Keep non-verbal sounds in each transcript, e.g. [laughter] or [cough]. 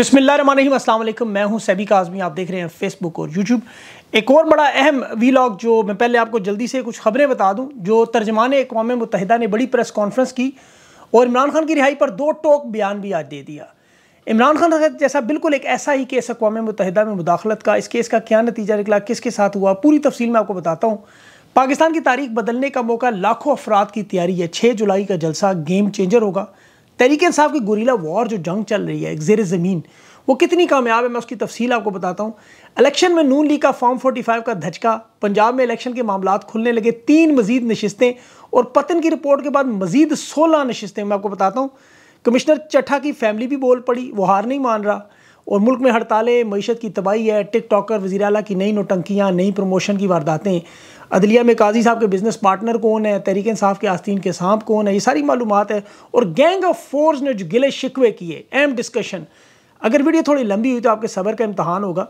بسم اللہ الرحمن الرحیم السلام علیکم میں ہوں سیبی کازمی آپ دیکھ رہے ہیں فیس بک اور یوٹیوب ایک اور بڑا اہم وی لاغ جو میں پہلے آپ کو جلدی سے کچھ خبریں بتا دوں جو ترجمان اقوام متحدہ نے بڑی پریس کانفرنس کی اور عمران خان کی رہائی پر دو ٹوک بیان بھی آج دے دیا عمران خان جیسا بالکل ایک ایسا ہی کیس اقوام متحدہ میں مداخلت کا اس کیس کا کیا نتیجہ نکلا کس کے ساتھ ہوا پوری تفصیل میں آپ کو بتاتا ہوں پاکستان کی تاریخ بدلنے کا موقع لاکھوں افراد کی تیاری ہے چھ جولائی کا جلسہ گیم چینجر ہوگا تحریک انصاف کی گوریلا وار جو جنگ چل رہی ہے ایک زیر زمین وہ کتنی کامیاب ہے میں اس کی تفصیل آپ کو بتاتا ہوں الیکشن میں نون لیگ کا فارم فورٹی فائیو کا دھچکا پنجاب میں الیکشن کے معاملات کھلنے لگے تین مزید نشستیں اور پتن کی رپورٹ کے بعد مزید سولہ نشستیں میں آپ کو بتاتا ہوں کمشنر چٹھا کی فیملی بھی بول پڑی وہ ہار نہیں مان رہا اور ملک میں ہڑتالیں معیشت کی تباہی ہے ٹک ٹاکر وزیر اعلیٰ کی نئی نوٹنکیاں نئی پروموشن کی وارداتیں عدلیہ میں قاضی صاحب کے بزنس پارٹنر کون ہے تحریک انصاف کے آستین کے سامپ کون ہے یہ ساری معلومات ہے اور گینگ آف فورز نے جو گلے شکوے کیے ایم ڈسکشن اگر ویڈیو تھوڑی لمبی ہوئی تو آپ کے صبر کا امتحان ہوگا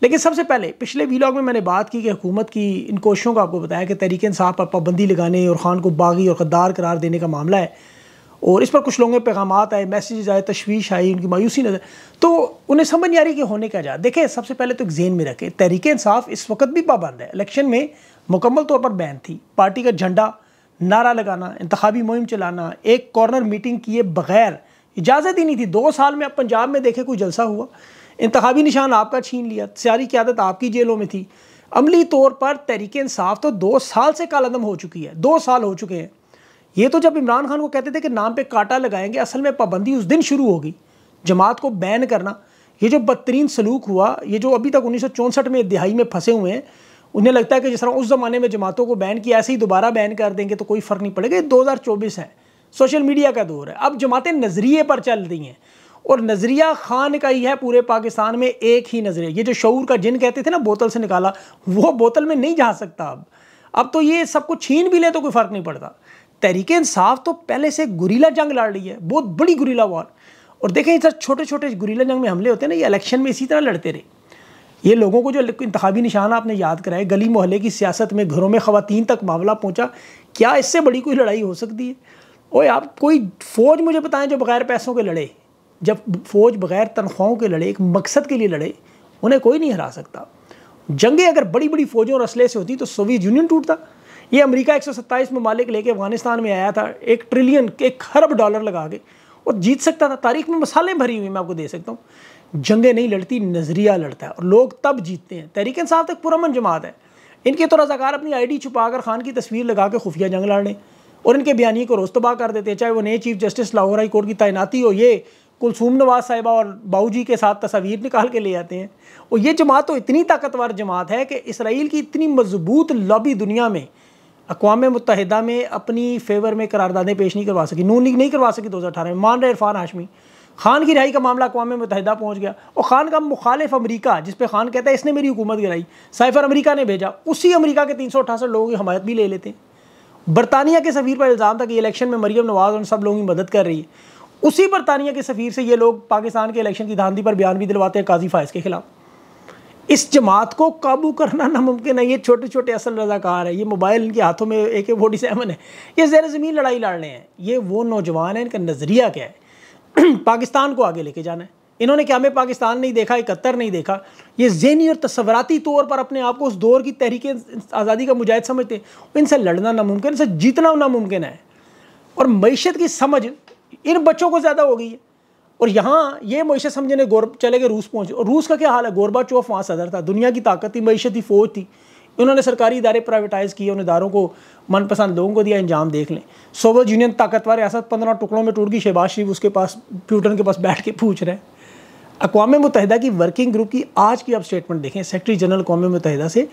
لیکن سب سے پہلے پچھلے ویلاگ میں میں نے بات کی کہ حکومت کی ان کوششوں کا آپ کو بتایا کہ تحریک انصاف پر پابندی لگانے اور خان کو باغی اور قدار قرار دینے کا معاملہ ہے اور اس پر کچھ لوگوں کے پیغامات آئے میسیجز آئے تشویش آئی ان کی مایوسی نظر تو انہیں سمجھ نہیں آ رہی کہ ہونے کا جا دیکھیں سب سے پہلے تو ایک ذہن میں رکھے تحریک انصاف اس وقت بھی پابند ہے الیکشن میں مکمل طور پر بین تھی پارٹی کا جھنڈا نعرہ لگانا انتخابی مہم چلانا ایک کارنر میٹنگ کیے بغیر اجازت ہی نہیں تھی دو سال میں اب پنجاب میں دیکھے کوئی جلسہ ہوا انتخابی نشان آپ کا چھین لیا ساری قیادت آپ کی جیلوں میں تھی عملی طور پر تحریک انصاف تو دو سال سے کالعدم ہو چکی ہے دو سال ہو چکے ہیں یہ تو جب عمران خان کو کہتے تھے کہ نام پہ کاٹا لگائیں گے اصل میں پابندی اس دن شروع ہوگی جماعت کو بین کرنا یہ جو بدترین سلوک ہوا یہ جو ابھی تک انیس سو چونسٹھ میں دہائی میں پھنسے ہوئے ہیں انہیں لگتا ہے کہ جس طرح اس زمانے میں جماعتوں کو بین کیا ایسے ہی دوبارہ بین کر دیں گے تو کوئی فرق نہیں پڑے گا یہ دو ہزار چوبیس ہے سوشل میڈیا کا دور ہے اب جماعتیں نظریے پر چل رہی ہیں اور نظریہ خان کا ہی ہے پورے پاکستان میں ایک ہی نظریہ یہ جو شعور کا جن کہتے تھے نا بوتل سے نکالا وہ بوتل میں نہیں جا سکتا اب اب تو یہ سب کو چھین بھی لے تو کوئی فرق نہیں پڑتا تحریک انصاف تو پہلے سے گریلا جنگ لڑ رہی ہے بہت بڑی گریلا وار اور دیکھیں اس طرح چھوٹے چھوٹے گریلا جنگ میں حملے ہوتے ہیں نا یہ الیکشن میں اسی طرح لڑتے رہے یہ لوگوں کو جو انتخابی نشان آپ نے یاد کرائے گلی محلے کی سیاست میں گھروں میں خواتین تک معاملہ پہنچا کیا اس سے بڑی کوئی لڑائی ہو سکتی ہے اوے آپ کوئی فوج مجھے بتائیں جو بغیر پیسوں کے لڑے جب فوج بغیر تنخواہوں کے لڑے ایک مقصد کے لیے لڑے انہیں کوئی نہیں ہرا سکتا جنگیں اگر بڑی بڑی فوجوں اور اسلحے سے ہوتی تو سوویت یونین ٹوٹتا یہ امریکہ ایک سو ستائیس ممالک لے کے افغانستان میں آیا تھا ایک ٹریلین ایک خرب ڈالر لگا کے اور جیت سکتا تھا تاریخ میں مسالے بھری ہوئی میں آپ کو دے سکتا ہوں جنگیں نہیں لڑتی نظریہ لڑتا ہے اور لوگ تب جیتتے ہیں تحریک انصاف تک پرامن جماعت ہے ان کے تو رضاکار اپنی آئی ڈی چھپا کر خان کی تصویر لگا کے خفیہ جنگ لڑنے اور ان کے بیانی کو روستبا کر دیتے ہیں چاہے وہ نئے chief justice Lahore high court کی تعیناتی ہو یہ کلثوم نواز صاحبہ اور باؤ جی کے ساتھ تصاویر نکال کے لے آتے ہیں اور یہ جماعت تو اتنی طاقتور جماعت ہے کہ اسرائیل کی اتنی مضبوط لابی دنیا میں اقوام متحدہ میں اپنی فیور میں قراردادیں پیش نہیں کروا سکی نون لیگ نہیں کروا سکی دو ہزار اٹھارہ میں مان رہے عرفان ہاشمی خان کی رہائی کا معاملہ اقوام متحدہ پہنچ گیا اور خان کا مخالف امریکہ جس پہ خان کہتا ہے اس نے میری حکومت گرائی سائفر امریکہ نے بھیجا اسی امریکہ کے تین سو اٹھاسٹھ لوگوں کی حمایت بھی لے لیتے ہیں برطانیہ کے سفیر پر الزام تھا کہ الیکشن میں مریم نواز ان سب لوگوں کی مدد کر رہی ہے اسی برطانیہ کے سفیر سے یہ لوگ پاکستان کے الیکشن کی دھاندی پر بیان بھی دلواتے ہیں قاضی فائز کے خلاف اس جماعت کو قابو کرنا ناممکن ہے یہ چھوٹے چھوٹے اصل رضاکار ہے یہ موبائل ان کے ہاتھوں میں اے کے فورٹی سیون ہے یہ زیر زمین لڑائی لڑنے ہیں یہ وہ نوجوان ہیں ان کا نظریہ کیا ہے [clears throat] پاکستان کو آگے لے کے جانا ہے انہوں نے کیا میں پاکستان نہیں دیکھا اکتر نہیں دیکھا یہ ذہنی اور تصوراتی طور پر اپنے آپ کو اس دور کی تحریک آزادی کا مجاہد سمجھتے ہیں ان سے لڑنا ناممکن ان سے جیتنا ناممکن ہے اور معیشت کی سمجھ ان بچوں کو زیادہ ہو گئی ہے اور یہاں یہ معیشت سمجھنے چلے گئے روس پہنچے اور روس کا کیا حال ہے گوربا چوف وہاں صدر تھا دنیا کی طاقت تھی معیشت تھی فوج تھی انہوں نے سرکاری ادارے پرائیویٹائز کیے ان اداروں کو من پسند لوگوں کو دیا انجام دیکھ لیں سوویت یونین طاقتور ریاست پندرہ ٹکڑوں میں ٹوٹ گئی شہباز شریف اس کے پاس پیوٹن کے پاس بیٹھ کے پوچھ رہے ہیں اقوام متحدہ کی ورکنگ گروپ کی آج کی آپ سٹیٹمنٹ دیکھیں سیکٹری جنرل اقوام متحدہ سے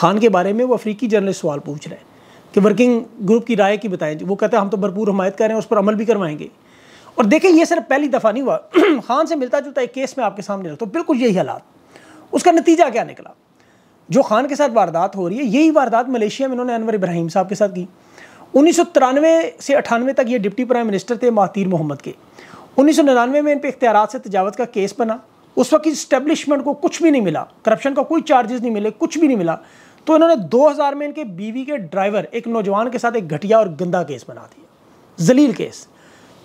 خان کے بارے میں وہ افریقی جنرل سوال پوچھ رہے ہیں کہ ورکنگ گروپ کی رائے کی بتائیں وہ کہتے ہیں ہم تو بھرپور حمایت کر رہے ہیں اس پر عمل بھی کروائیں گے اور دیکھیں یہ صرف پہلی دفعہ نہیں ہوا [clears throat] خان سے ملتا جلتا ایک کیس میں آپ کے سامنے رکھتا ہوں بالکل یہی حالات اس کا نتیجہ کیا نکلا جو خان کے ساتھ واردات ہو رہی ہے یہی واردات ملیشیا میں انہوں نے انور ابراہیم صاحب کے ساتھ کی انیس سو ترانوے سے اٹھانوے تک یہ ڈپٹی پرائم منسٹر تھے مہاتیر محمد کے انیس سو ننانوے میں ان پہ اختیارات سے تجاوت کا کیس بنا اس وقت اسٹیبلشمنٹ کو کچھ بھی نہیں ملا کرپشن کا کوئی چارجز نہیں ملے کچھ بھی نہیں ملا تو انہوں نے دو ہزار میں ان کے بیوی کے ڈرائیور ایک نوجوان کے ساتھ ایک گھٹیا اور گندا کیس بنا دیا ذلیل کیس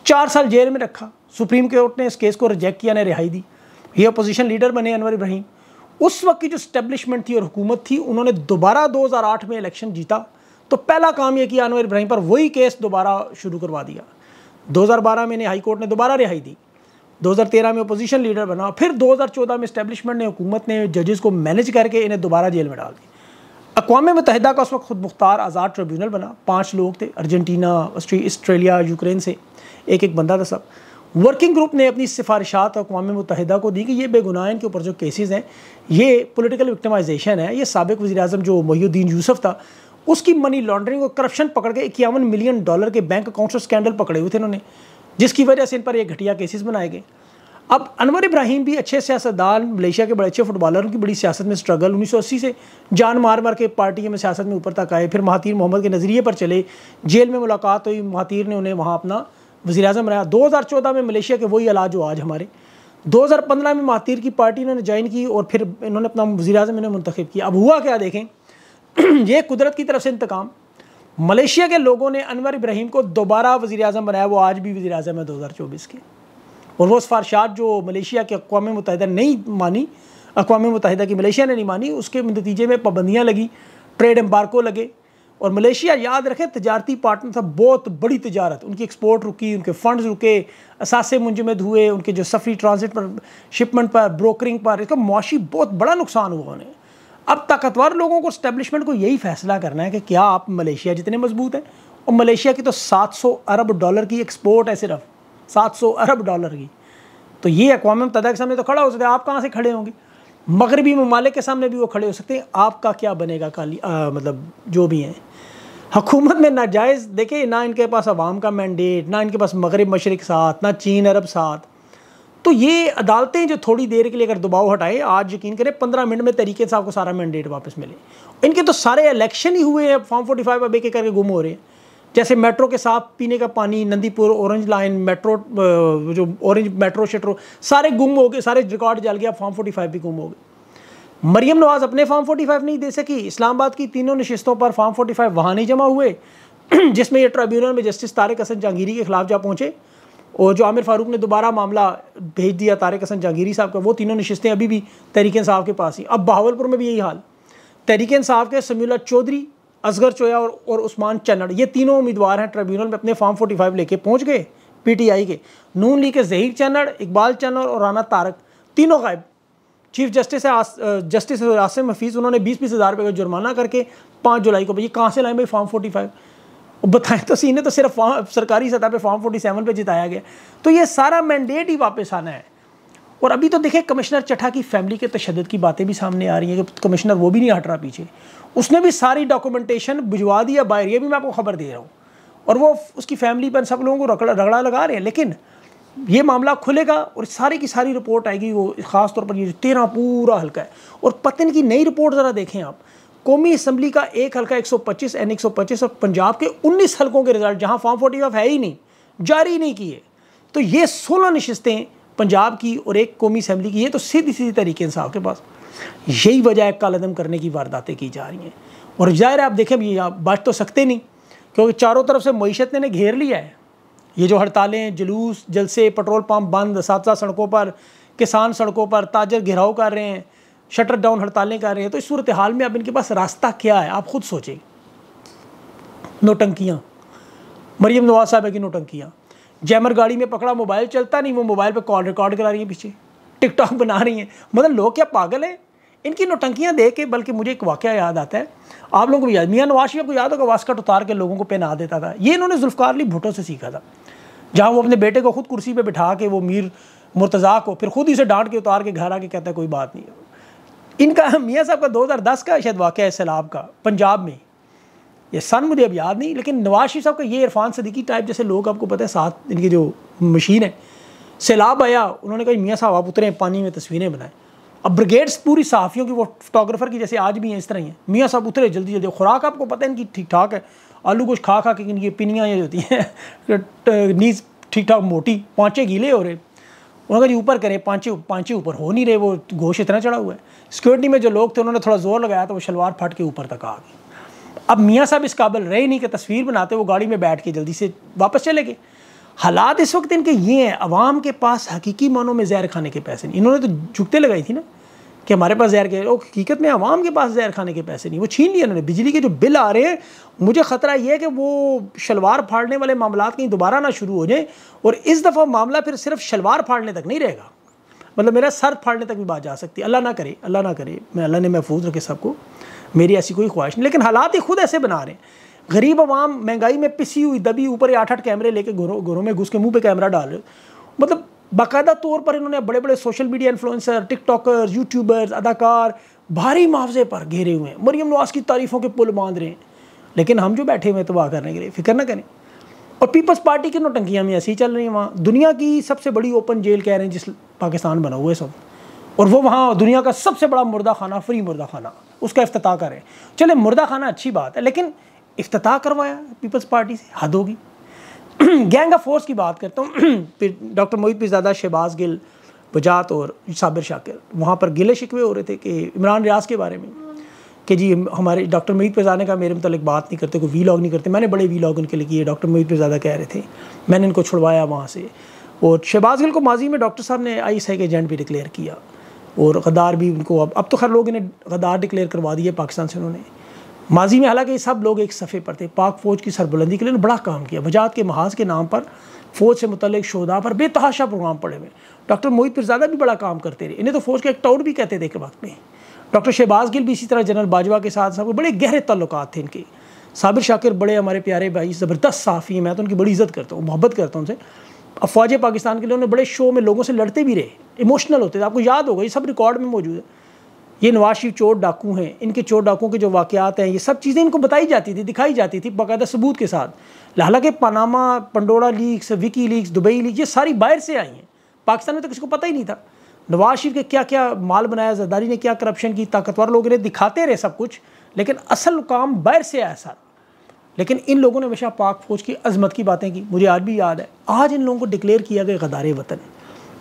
چار سال جیل میں رکھا سپریم کورٹ نے اس کیس کو ریجیکٹ کیا نے رہائی دی یہ اپوزیشن لیڈر بنے انور ابراہیم اس وقت کی جو اسٹیبلشمنٹ تھی اور حکومت تھی انہوں نے دوبارہ دو ہزار آٹھ میں الیکشن جیتا تو پہلا کام یہ کیا انور ابراہیم پر وہی کیس دوبارہ شروع کروا دیا دو ہزار بارہ میں نے ہائی کورٹ نے دوبارہ رہائی دی دو ہزار تیرہ میں اپوزیشن لیڈر بنا پھر دو ہزار چودہ میں اسٹیبلشمنٹ نے حکومت نے ججز کو مینج کر کے انہیں دوبارہ جیل میں ڈال دی اقوام متحدہ کا اس وقت خود مختار آزاد ٹریبیونل بنا پانچ لوگ تھے ارجنٹینا اسٹریلیا یوکرین سے ایک ایک بندہ تھا سب ورکنگ گروپ نے اپنی سفارشات اقوام متحدہ کو دی کہ یہ بے گناہ ان کے اوپر جو کیسز ہیں یہ پولیٹیکل وکٹمائزیشن ہے یہ سابق وزیراعظم جو محی الدین یوسف تھا اس کی منی لانڈرنگ اور کرپشن پکڑ کے اکیاون ملین ڈالر کے بینک اکاؤنٹس اور سکینڈل پکڑے ہوئے تھے انہوں نے جس کی وجہ سے ان پر یہ گھٹیا کیسز بنائے گئے اب انور ابراہیم بھی اچھے سیاستدان ملیشیا کے بڑے اچھے فٹ بالر کی بڑی سیاست میں سٹرگل انیس سو اسی سے جان مار مار کے پارٹی میں سیاست میں اوپر تک آئے پھر مہاتیر محمد کے نظریے پر چلے جیل میں ملاقات ہوئی مہاتیر نے انہیں وہاں اپنا وزیر اعظم بنایا دو ہزار چودہ میں ملیشیا کے وہی علاج ہو آج ہمارے دو ہزار پندرہ میں ماتیر کی پارٹی انہوں نے جوائن کی اور پھر انہوں نے اپنا وزیر اعظم انہوں نے منتخب کیا اب ہوا کیا دیکھیں [clears throat] یہ قدرت کی طرف سے انتقام ملیشیا کے لوگوں نے انور ابراہیم کو دوبارہ وزیر اعظم بنایا وہ آج بھی وزیر اعظم ہے دو ہزار چوبیس کے اور وہ سفارشات جو ملیشیا کے اقوام متحدہ نہیں مانی اقوام متحدہ کی ملیشیا نے نہیں مانی اس کے نتیجے میں پابندیاں لگی ٹریڈ امبارکو لگے اور ملیشیا یاد رکھے تجارتی پارٹنر تھا بہت بڑی تجارت ان کی ایکسپورٹ رکی ان کے فنڈز رکے اساسے منجمد ہوئے ان کے جو سفری ٹرانزٹ پر شپمنٹ پر بروکرنگ پر اس کا معاشی بہت بڑا نقصان ہوا انہیں اب طاقتور لوگوں کو اسٹیبلشمنٹ کو یہی فیصلہ کرنا ہے کہ کیا آپ ملیشیا جتنے مضبوط ہیں اور ملیشیا کی تو سات سو ارب ڈالر کی ایکسپورٹ ہے صرف سات سو ارب ڈالر کی تو یہ اقوام متحدہ کے سامنے تو کھڑا ہو سکتا ہے آپ کہاں سے کھڑے ہوں گے مغربی ممالک کے سامنے بھی وہ کھڑے ہو سکتے ہیں آپ کا کیا بنے گا کالی مطلب جو بھی ہیں حکومت میں ناجائز دیکھیں نہ ان کے پاس عوام کا مینڈیٹ نہ ان کے پاس مغرب مشرق ساتھ نہ چین عرب ساتھ تو یہ عدالتیں جو تھوڑی دیر کے لیے اگر دباؤ ہٹائے آج یقین کریں پندرہ منٹ میں طریقے صاحب کو سارا مینڈیٹ واپس ملے ان کے تو سارے الیکشن ہی ہوئے ہیں فارم فورٹی فائیو اب ایک کر کے گم ہو رہے ہیں جیسے میٹرو کے ساتھ پینے کا پانی Nandipur orange line metro جو اورنج میٹرو شیٹرو سارے گم ہو گئے سارے ریکارڈ جال گیا فارم فورٹی فائیو بھی گم ہو گئے مریم نواز اپنے فارم فورٹی فائیو نہیں دے سکی اسلام آباد کی تینوں نشستوں پر فارم فورٹی فائیو وہاں نہیں جمع ہوئے [clears throat] جس میں یہ ٹریبیونل میں جسٹس حسن جہانگیری کے خلاف جا پہنچے اور جو عامر فاروق نے دوبارہ معاملہ بھیج دیا حسن جہانگیری صاحب کا وہ تینوں نشستیں ابھی بھی تحریک انصاف کے پاس ہی اب بہاول پور میں بھی یہی حال تحریک انصاف کے سمیلا چودھری اصغر چویا اور عثمان چنڈ یہ تینوں امیدوار ہیں ٹریبیونل میں اپنے فارم فورٹی فائیو لے کے پہنچ گئے پی ٹی آئی کے نون لی کے ظہیر چنڑ اقبال چنڑ اور رانا تارک تینوں غائب چیف جسٹس ہے جسٹس آصم حفیظ انہوں نے بیس بیس ہزار روپے کا جرمانہ کر کے پانچ جولائی کو بھائی کہاں سے لائیں بھائی فارم فورٹی فائیو بتائیں تو سینے تو صرف سرکاری سطح پہ فارم فورٹی سیون پہ جتایا گیا تو یہ سارا مینڈیٹ ہی واپس آنا ہے اور ابھی تو دیکھیں کمشنر چٹھا کی فیملی کے تشدد کی باتیں بھی سامنے آ رہی ہیں کہ کمشنر وہ بھی نہیں ہٹ رہا پیچھے اس نے بھی ساری ڈاکومنٹیشن بھجوا دیا باہر یہ بھی میں آپ کو خبر دے رہا ہوں اور وہ اس کی فیملی پر سب لوگوں کو رگڑا لگا رہے ہیں لیکن یہ معاملہ کھلے گا اور سارے کی ساری رپورٹ آئے گی وہ خاص طور پر یہ جو تیرہ پورا حلقہ ہے اور پتن کی نئی رپورٹ ذرا دیکھیں آپ قومی اسمبلی کا ایک حلقہ ایک سو پچیس این ایک سو پچیس اور پنجاب کے انیس حلقوں کے رزلٹ جہاں فارم فورٹی فائف ہے ہی نہیں جاری نہیں کیے تو یہ سولہ نشستیں پنجاب کی اور ایک قومی اسمبلی کی یہ تو سیدھی سیدھی طریقے انصاف کے پاس یہی وجہ کالعدم کرنے کی وارداتیں کی جا رہی ہیں اور ظاہر آپ دیکھیں یہ بچ تو سکتے نہیں کیونکہ چاروں طرف سے معیشت نے گھیر لیا ہے یہ جو ہڑتالیں جلوس جلسے پٹرول پمپ بند اساتذہ سڑکوں پر کسان سڑکوں پر تاجر گھراؤ کر رہے ہیں شٹر ڈاؤن ہڑتالیں کر رہے ہیں تو اس صورتحال میں اب ان کے پاس راستہ کیا ہے آپ خود سوچیں نوٹنکیاں مریم نواز صاحبہ کی نوٹنکیاں جیمر گاڑی میں پکڑا موبائل چلتا نہیں وہ موبائل پہ کال ریکارڈ کرا رہی ہیں پیچھے ٹک ٹاک بنا رہی ہیں مطلب لوگ کیا پاگل ہیں ان کی نوٹنکیاں دے کے بلکہ مجھے ایک واقعہ یاد آتا ہے آپ لوگوں کو یاد میاں نواز شریف کو یاد ہوگا واسکٹ اتار کے لوگوں کو پہنا دیتا تھا یہ انہوں نے ذوالفقار علی بھٹو سے سیکھا تھا جہاں وہ اپنے بیٹے کو خود کرسی پہ بٹھا کے وہ میر مرتضیٰ کو پھر خود ہی اسے ڈانٹ کے اتار کے گھر آ کے کہتا ہے کوئی بات نہیں ان کا میاں صاحب کا دو ہزار دس کا شاید واقعہ ہے سیلاب کا پنجاب میں یہ سن مجھے اب یاد نہیں لیکن نواز شریف صاحب کا یہ عرفان صدیقی ٹائپ جیسے لوگ آپ کو پتہ ہے ساتھ ان کی جو مشین ہے سیلاب آیا انہوں نے کہا میاں صاحب آپ اترے پانی میں تصویریں بنائیں اب بریگیڈس پوری صحافیوں کی وہ فوٹوگرافر کی جیسے آج بھی ہیں اس طرح ہی ہیں میاں صاحب اترے جلدی جلدی خوراک آپ کو پتہ ہے ان کی ٹھیک ٹھاک ہے آلو کچھ کھا کھا کہ ان کی پنیاں یہ ہوتی ہیں نیز ٹھیک ٹھاک موٹی پانچے گیلے ہو رہے نے کہا جی اوپر کرے پانچے پانچے اوپر ہو نہیں رہے وہ گوشت اتنا چڑھا ہوا ہے سیکیورٹی میں جو لوگ تھے انہوں نے تھوڑا زور لگایا تو وہ شلوار پھٹ کے اوپر تک آ گئی اب میاں صاحب اس قابل رہے نہیں کہ تصویر بناتے وہ گاڑی میں بیٹھ کے جلدی سے واپس چلے گئے حالات اس وقت ان کے یہ ہیں عوام کے پاس حقیقی معنوں میں زہر کھانے کے پیسے نہیں انہوں نے تو جھکتے لگائی تھی نا کہ ہمارے پاس زہر کے حقیقت میں عوام کے پاس زہر کھانے کے پیسے نہیں وہ چھین لیے انہوں نے بجلی کے جو بل آ رہے ہیں مجھے خطرہ یہ ہے کہ وہ شلوار پھاڑنے والے معاملات کہیں دوبارہ نہ شروع ہو جائیں اور اس دفعہ معاملہ پھر صرف شلوار پھاڑنے تک نہیں رہے گا مطلب میرا سر پھاڑنے تک بھی بات جا سکتی اللہ نہ کرے اللہ نہ کرے میں اللہ نے محفوظ رکھے سب کو میری ایسی کوئی خواہش نہیں لیکن حالات ہی خود ایسے بنا رہے ہیں غریب عوام مہنگائی میں پسی ہوئی دبی اوپر آٹھ آٹھ کیمرے لے کے گھروں گھروں میں گھس کے منہ پہ کیمرہ ڈال رہے مطلب باقاعدہ طور پر انہوں نے بڑے بڑے social media influencer TikTokers YouTubers اداکار بھاری معاوضے پر گھیرے ہوئے ہیں مریم نواز کی تعریفوں کے پل باندھ رہے ہیں لیکن ہم جو بیٹھے ہوئے ہیں تباہ کرنے کے لیے فکر نہ کریں اور پیپلز پارٹی کی نوٹنکیاں میں ایسی چل رہی ہیں وہاں دنیا کی سب سے بڑی اوپن جیل کہہ رہے ہیں جس پاکستان بنا ہوا ہے سب اور وہ وہاں دنیا کا سب سے بڑا مردہ خانہ فری مردہ خانہ اس کا افتتاح کر رہے ہیں چلے مردہ خانہ اچھی بات ہے لیکن افتتاح کروایا پیپلز پارٹی سے حد ہوگی گینگ آف فورس کی بات کرتا ہوں [clears throat] پھر ڈاکٹر محیط فضادہ شہباز گل بجات اور صابر شاکر وہاں پر گلے شکوے ہو رہے تھے کہ عمران ریاض کے بارے میں کہ جی ہمارے ڈاکٹر مععیب فیزادے کا میرے متعلق بات نہیں کرتے کوئی وی لاگ نہیں کرتے میں نے بڑے وی لاگ ان کے لیے کیے ڈاکٹر معیب فضادہ کہہ رہے تھے میں نے ان کو چھڑوایا وہاں سے اور شہباز گل کو ماضی میں ڈاکٹر صاحب نے آئی سیک ایجنٹ بھی ڈکلیئر کیا اور غدار بھی ان کو اب اب تو خیر لوگ انہیں غدار ڈکلیئر کروا دیے پاکستان سے انہوں نے ماضی میں حالانکہ یہ سب لوگ ایک صفحے پر تھے پاک فوج کی سربلندی کے لیے بڑا کام کیا وجات کے محاذ کے نام پر فوج سے متعلق شودا پر بے تحاشا پروگرام پڑے ہوئے ڈاکٹر موہت پرزادہ بھی بڑا کام کرتے رہے انہیں تو فوج کا ایک ٹاؤٹ بھی کہتے تھے ایک وقت میں ڈاکٹر شہباز گل بھی اسی طرح جنرل باجوہ کے ساتھ سب بڑے گہرے تعلقات تھے ان کے صابر شاکر بڑے ہمارے پیارے بھائی زبردست صحافی ہیں میں تو ان کی بڑی عزت کرتا ہوں محبت کرتا ہوں ان سے افواج پاکستان کے لیے انہوں نے بڑے شو میں لوگوں سے لڑتے بھی رہے ایموشنل ہوتے تھے آپ کو یاد ہوگا یہ سب ریکارڈ میں موجود ہے یہ نواز شریف چوٹ ڈاکو ہیں ان کے چور ڈاکو کے جو واقعات ہیں یہ سب چیزیں ان کو بتائی جاتی تھی دکھائی جاتی تھی باقاعدہ ثبوت کے ساتھ حالانکہ Panama Pandora leaks WikiLeaks Dubai leaks یہ ساری باہر سے آئی ہیں پاکستان میں تو کسی کو پتہ ہی نہیں تھا نواز شریف کے کیا کیا مال بنایا زرداری نے کیا کرپشن کی طاقتور لوگ انہیں دکھاتے رہے سب کچھ لیکن اصل کام باہر سے آیا سارا لیکن ان لوگوں نے ہمیشہ پاک فوج کی عظمت کی باتیں کی مجھے آج بھی یاد ہے آج ان لوگوں کو ڈکلیئر کیا گیا غدار وطن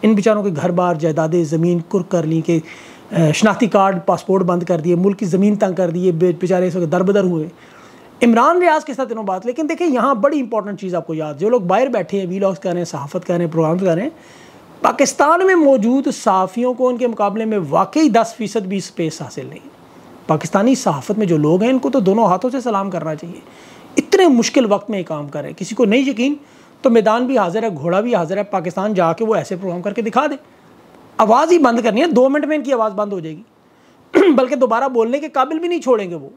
ان بیچاروں کے گھر بار جائیدادیں زمین کر لیں کہ شناختی کارڈ پاسپورٹ بند کر دیے ملک کی زمین تنگ کر دیے بیچارے اس وقت در بدر ہوئے عمران ریاض کے ساتھ انہوں بات لیکن دیکھیں یہاں بڑی امپورٹنٹ چیز آپ کو یاد جو لوگ باہر بیٹھے ہیں ویلاگس کر رہے ہیں صحافت کر رہے ہیں پروگرامز کر رہے ہیں پاکستان میں موجود صحافیوں کو ان کے مقابلے میں واقعی دس فیصد بھی اسپیس حاصل نہیں پاکستانی صحافت میں جو لوگ ہیں ان کو تو دونوں ہاتھوں سے سلام کرنا چاہیے اتنے مشکل وقت میں یہ کام کریں کسی کو نہیں یقین تو میدان بھی حاضر ہے گھوڑا بھی حاضر ہے پاکستان جا کے وہ ایسے پروگرام کر کے دکھا دیں آواز ہی بند کرنی ہے دو منٹ میں ان کی آواز بند ہو جائے گی [clears throat] بلکہ دوبارہ بولنے کے قابل بھی نہیں چھوڑیں گے وہ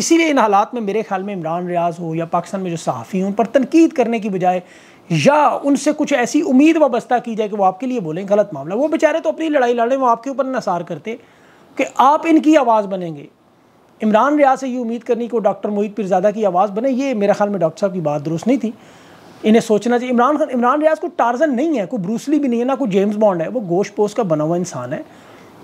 اسی لیے ان حالات میں میرے خیال میں عمران ریاض ہو یا پاکستان میں جو صحافی ہوں پر تنقید کرنے کی بجائے یا ان سے کچھ ایسی امید وابستہ کی جائے کہ وہ آپ کے لیے بولیں غلط معاملہ وہ بیچارے تو اپنی لڑائی لڑنے وہ آپ کے اوپر نثار کرتے کہ آپ ان کی آواز بنیں گے عمران ریاض سے یہ امید کرنی کہ وہ ڈاکٹر محیط پرزادہ کی آواز بنے یہ میرے خیال میں ڈاکٹر صاحب کی بات درست نہیں تھی انہیں سوچنا چاہیے عمران خان عمران ریاض کو ٹارزن نہیں ہے کوئی بروسلی بھی نہیں ہے نہ کوئی جیمز بانڈ ہے وہ گوش پوش کا بنا ہوا انسان ہے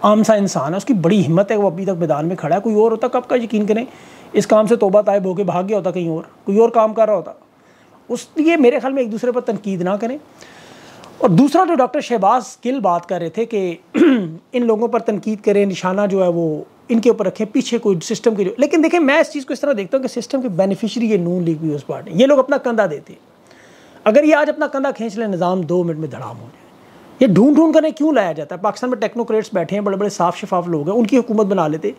عام سا انسان ہے اس کی بڑی ہمت ہے وہ ابھی تک میدان میں کھڑا ہے کوئی اور ہوتا کب کا یقین کریں اس کام سے توبہ طائب ہو کے بھاگ گیا ہوتا کہیں اور کوئی اور کام کر رہا ہوتا اس یہ میرے خیال میں ایک دوسرے پر تنقید نہ کریں اور دوسرا جو ڈاکٹر شہباز کل بات کر رہے تھے کہ [clears throat] ان لوگوں پر تنقید کریں نشانہ جو ہے وہ ان کے اوپر رکھیں پیچھے کوئی سسٹم کے جو لیکن دیکھیں میں اس چیز کو اس طرح دیکھتا ہوں کہ سسٹم کے بینیفیشری یہ نون لیگ پیپلز پارٹی یہ لوگ اپنا کندھا دیتے ہیں اگر یہ آج اپنا کندھا کھینچ لیں نظام دو منٹ میں دھڑام ہو جائے یہ ڈھونڈ ڈھونڈ کرنے کیوں لایا جاتا ہے پاکستان میں ٹیکنوکریٹس بیٹھے ہیں بڑے بڑے صاف شفاف لوگ ہیں ان کی حکومت بنا لیتے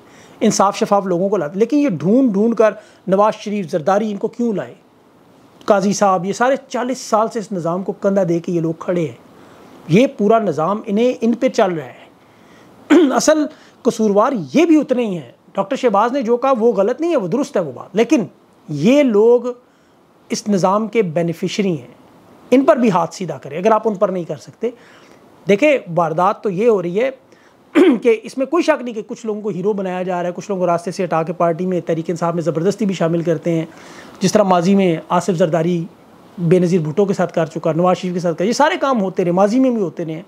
ان صاف شفاف لوگوں کو لاتے لیکن یہ ڈھونڈ ڈھونڈ کر نواز شریف زرداری ان کو کیوں لائے قاضی صاحب یہ سارے چالیس سال سے اس نظام کو کندھا دے کے یہ لوگ کھڑے ہیں یہ پورا نظام انہیں ان پہ چل رہا ہے [clears throat] اصل قصوروار یہ بھی اتنے ہی ہیں ڈاکٹر شہباز نے جو کہا وہ غلط نہیں ہے وہ درست ہے وہ بات لیکن یہ لوگ اس نظام کے بینیفیشری ہیں ان پر بھی ہاتھ سیدھا کرے اگر آپ ان پر نہیں کر سکتے دیکھیں باردات تو یہ ہو رہی ہے [clears throat] کہ اس میں کوئی شک نہیں کہ کچھ لوگوں کو ہیرو بنایا جا رہا ہے کچھ لوگوں کو راستے سے ہٹا کے پارٹی میں تحریک انصاف میں زبردستی بھی شامل کرتے ہیں جس طرح ماضی میں آصف زرداری بے نظیر بھٹو کے ساتھ کر چکا نواز شریف کے ساتھ کر یہ سارے کام ہوتے رہے ماضی میں بھی ہوتے رہے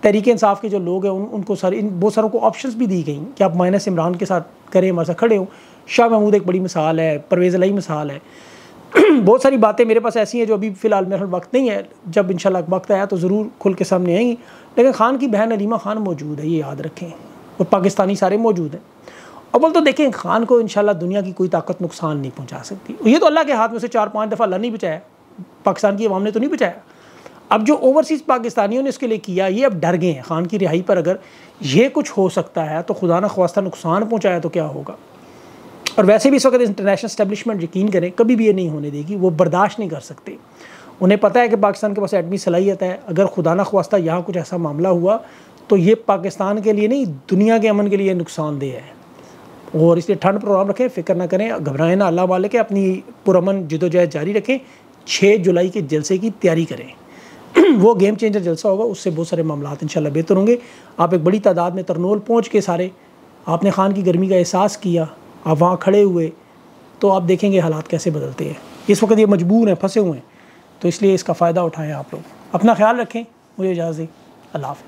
تحریک انصاف کے جو لوگ ہیں ان کو سارے ان بہت ساروں کو آپشنس بھی دی گئیں کہ آپ مائنس عمران کے ساتھ کریں ہمارے ساتھ کھڑے ہوں شاہ محمود ایک بڑی مثال ہے پرویز علیہ مثال ہے [clears throat] بہت ساری باتیں میرے پاس ایسی ہیں جو ابھی فی الحال میرے وقت نہیں ہے جب انشاءاللہ ایک وقت آیا تو ضرور کھل کے سامنے آئیں لیکن خان کی بہن علیمہ خان موجود ہے یہ یاد رکھیں اور پاکستانی سارے موجود ہیں اول تو دیکھیں خان کو انشاءاللہ دنیا کی کوئی طاقت نقصان نہیں پہنچا سکتی یہ تو اللہ کے ہاتھ میں سے چار پانچ دفعہ اللہ نہیں بچایا پاکستان کی عوام نے تو نہیں بچایا اب جو اوورسیز پاکستانیوں نے اس کے لیے کیا یہ اب ڈر گئے ہیں خان کی رہائی پر اگر یہ کچھ ہو سکتا ہے تو خدا نہ خواستہ نقصان پہنچایا تو کیا ہوگا اور ویسے بھی اس وقت انٹرنیشنل اسٹیبلشمنٹ یقین کریں کبھی بھی یہ نہیں ہونے دے گی وہ برداشت نہیں کر سکتے انہیں پتہ ہے کہ پاکستان کے پاس ایٹمی صلاحیت ہے اگر نہ خواستہ یہاں کچھ ایسا معاملہ ہوا تو یہ پاکستان کے لیے نہیں دنیا کے امن کے لیے نقصان دہ ہے اور اس لیے ٹھنڈ پروگرام رکھیں فکر نہ کریں گھبرائیں نہ اللہ والے کے اپنی پرامن جد و جہد جاری رکھیں چھ جولائی کے جلسے کی تیاری کریں [clears throat] وہ گیم چینجر جلسہ ہوگا اس سے بہت سارے معاملات ان شاء اللہ بہتر ہوں گے آپ ایک بڑی تعداد میں ترنول پہنچ کے سارے آپ نے خان کی گرمی کا احساس کیا آپ وہاں کھڑے ہوئے تو آپ دیکھیں گے حالات کیسے بدلتے ہیں اس وقت یہ مجبور ہیں پھنسے ہوئے ہیں تو اس لیے اس کا فائدہ اٹھائیں آپ لوگ اپنا خیال رکھیں مجھے اجازت اللہ حافظ